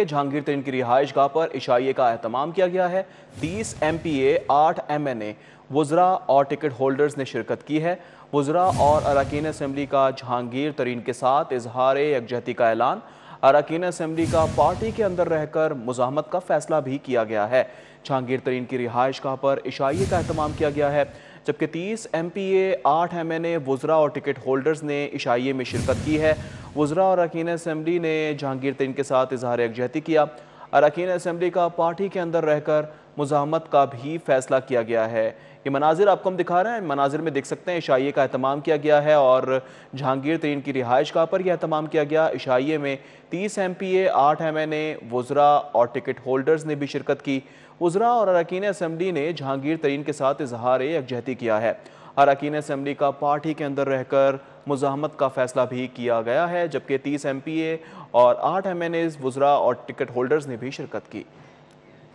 जहांगीर तरीन की रिहाइश गाह पर इशाइये का अहतमाम किया गया है तीस एम पी ए आठ एम एन ए वज्रा और टिकट होल्डर्स ने शिरकत की है वज्रा और अरकान असम्बली का जहांगीर तरीन के साथ इजहार यकजहती का ऐलान अरकान असम्बली का पार्टी के अंदर रहकर मुजामत का फैसला भी किया गया है जहांगीर तरीन की रिहाइश गाह पर इशाइये का अहतमाम किया गया है जबकि तीस एम पी ए आठ एम एन ए वज़रा और टिकट होल्डर्स ने इशाइये में शिरकत की है वजरा और अकीन असम्बली ने जहांगीर तरीन के साथ इजहार यकजहती किया अरकान असम्बली का पार्टी के अंदर रहकर मुजामत का भी फैसला किया गया है ये मनाजिर आपको हम दिखा रहे हैं मनाजिर में देख सकते हैं इशाइये का अहतमाम किया गया है और जहांगीर तरीन की रिहाइश का पर यह अहतमाम किया गया इशाइए में तीस एम पी ए आठ एम एन ए वज़रा और टिकट होल्डर्स ने भी शिरकत की वज़रा और अरकान असम्बली ने जहांगीर तरीन के साथ इजहार यकजहती किया है अरकान असम्बली का पार्टी के अंदर रहकर मुजामत का फैसला भी किया गया है जबकि तीस एम पी ए और आठ एम एन एज वजरा और टिकट होल्डर्स ने भी शिरकत की